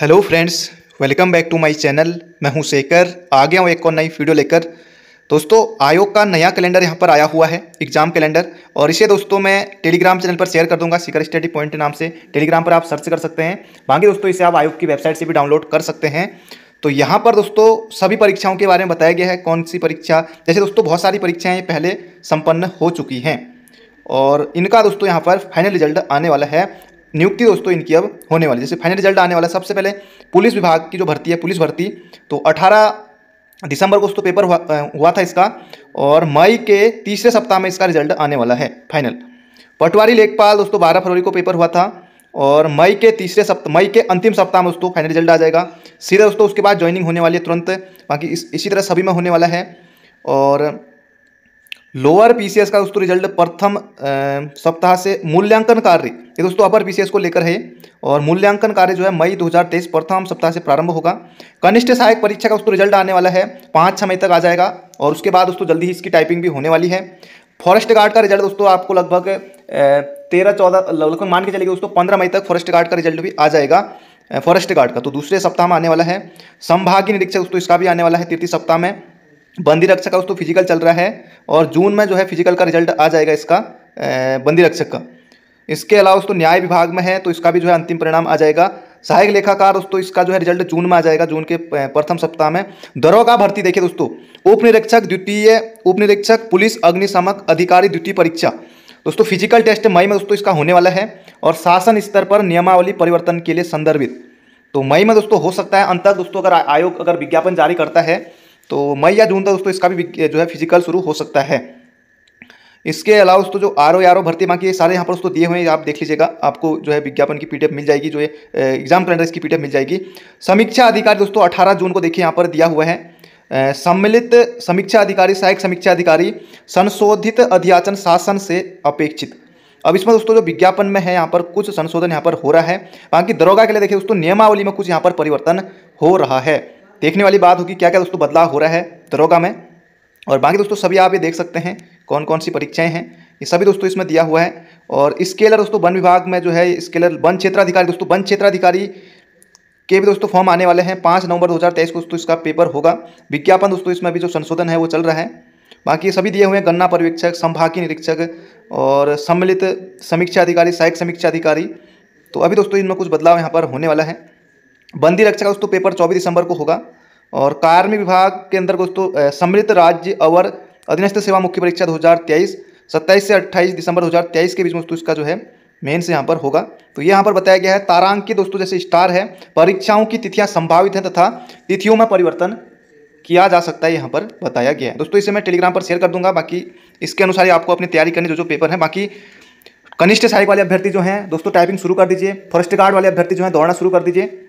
hello friends welcome back to my channel मैं हूं शेखर आ गया हूं एक और नई वीडियो लेकर दोस्तों आयोग का नया कैलेंडर यहां पर आया हुआ है एग्जाम कैलेंडर और इसे दोस्तों मैं टेलीग्राम चैनल पर शेयर कर दूंगा सिकर स्टडी पॉइंट नाम से टेलीग्राम पर आप सर्च कर सकते हैं बाकी दोस्तों इसे आप आयोग की वेबसाइट से भी डाउनलोड कर सकते हैं तो यहाँ पर दोस्तों सभी परीक्षाओं के बारे में बताया गया है कौन सी परीक्षा जैसे दोस्तों बहुत सारी परीक्षाएँ पहले संपन्न हो चुकी हैं और इनका दोस्तों यहाँ पर फाइनल रिजल्ट आने वाला है नियुक्ति दोस्तों इनकी अब होने वाली जैसे फाइनल रिजल्ट आने वाला सबसे पहले पुलिस विभाग की जो भर्ती है पुलिस भर्ती तो अठारह दिसंबर को दोस्तों पेपर हुआ, हुआ था इसका और मई के तीसरे सप्ताह में इसका रिजल्ट आने वाला है फाइनल पटवारी लेखपाल दोस्तों बारह फरवरी को पेपर हुआ था और मई के तीसरे सप्ताह मई के अंतिम सप्ताह में दोस्तों फाइनल रिजल्ट आ जाएगा सीधा दोस्तों उसके बाद ज्वाइनिंग होने वाली है तुरंत बाकी इस इसी तरह सभी में होने वाला है और लोअर पीसीएस का दोस्तों रिजल्ट प्रथम सप्ताह से मूल्यांकन कार्य ये दोस्तों अपर पीसीएस को लेकर है और मूल्यांकन कार्य जो है मई 2023 प्रथम सप्ताह से प्रारंभ होगा कनिष्ठ सहायक परीक्षा का दोस्तों रिजल्ट आने वाला है पाँच छः मई तक आ जाएगा और उसके बाद दोस्तों जल्दी ही इसकी टाइपिंग भी होने वाली है फॉरेस्ट गार्ड का रिजल्ट दोस्तों आपको लगभग तेरह चौदह लगभग मान के चलेगी दोस्तों पंद्रह मई तक फॉरेस्ट गार्ड का रिजल्ट भी आ जाएगा फॉरेस्ट गार्ड का तो दूसरे सप्ताह में आने वाला है संभागीय निरीक्षक दोस्तों इसका भी आने वाला है तृतीय सप्ताह में बंदी रक्षक का दोस्तों फिजिकल चल रहा है और जून में जो है फिजिकल का रिजल्ट आ जाएगा इसका बंदी रक्षक का इसके अलावा दोस्तों न्याय विभाग में है तो इसका भी जो है अंतिम परिणाम आ जाएगा सहायक लेखाकार दोस्तों इसका जो है रिजल्ट जून में आ जाएगा जून के प्रथम सप्ताह में दरोगा भर्ती देखिए दोस्तों उप निरीक्षक द्वितीय उप निरीक्षक पुलिस अग्निशामक अधिकारी द्वितीय परीक्षा दोस्तों फिजिकल टेस्ट मई में दोस्तों इसका होने वाला है और शासन स्तर पर नियमावली परिवर्तन के लिए संदर्भित तो मई में दोस्तों हो सकता है अंतर दोस्तों अगर आयोग अगर विज्ञापन जारी करता है तो मई या जून तक दोस्तों इसका भी जो है फिजिकल शुरू हो सकता है इसके अलावा दोस्तों जो आर ओ आर ओ भर्ती मांगी सारे यहाँ पर दोस्तों दिए हुए हैं आप देख लीजिएगा आपको जो है विज्ञापन की पीडीएफ मिल जाएगी जो ये एग्जाम कैलेंडर इसकी पीडीएफ मिल जाएगी समीक्षा अधिकारी दोस्तों अठारह जून को देखिए यहाँ पर दिया हुआ है सम्मिलित समीक्षा अधिकारी सहायक समीक्षा अधिकारी संशोधित अध्याचन शासन से अपेक्षित अब इसमें दोस्तों जो विज्ञापन में है यहाँ पर कुछ संशोधन यहाँ पर हो रहा है बाकी दरोगा के लिए देखिए दोस्तों नियमावली में कुछ यहाँ पर परिवर्तन हो रहा है देखने वाली बात होगी क्या क्या दोस्तों बदलाव हो रहा है दरोगा में और बाकी दोस्तों सभी आप ये देख सकते हैं कौन कौन सी परीक्षाएं हैं ये सभी दोस्तों इसमें दिया हुआ है और स्केलर दोस्तों वन विभाग में जो है स्केलर वन क्षेत्राधिकारी दोस्तों वन क्षेत्राधिकारी के भी दोस्तों फॉर्म आने वाले हैं पाँच नवंबर दो को दोस्तों इसका पेपर होगा विज्ञापन दोस्तों इसमें अभी जो संशोधन है वो चल रहा है बाकी सभी दिए हुए हैं गन्ना पर्यवेक्षक संभागीय निरीक्षक और सम्मिलित समीक्षा अधिकारी सहायक समीक्षा अधिकारी तो अभी दोस्तों इनमें कुछ बदलाव यहाँ पर होने वाला है बंदी रक्षा का दोस्तों पेपर चौबीस दिसंबर को होगा और कार्मिक विभाग के अंदर दोस्तों सम्मिलित राज्य अवर अधीनस्थ सेवा मुख्य परीक्षा दो हज़ार तेईस सत्ताईस से अट्ठाईस दिसंबर दो हज़ार तेईस के बीच में दोस्तों इसका जो है मेन से यहाँ पर होगा तो ये यहाँ पर बताया गया है तारांक के दोस्तों जैसे स्टार है परीक्षाओं की तिथियाँ संभावित हैं तथा तिथियों में परिवर्तन किया जा सकता है यहाँ पर बताया गया है दोस्तों इसे मैं टेलीग्राम पर शेयर कर दूंगा बाकी इसके अनुसार ही आपको अपनी तैयारी करनी जो जो पेपर है बाकी कनिष्ठ सहायक वाले अभ्यर्थी जो हैं दोस्तों टाइपिंग शुरू कर दीजिए फर्स्ट गार्ड वाले अभ्यर्थी जो हैं दौड़ना शुरू कर दीजिए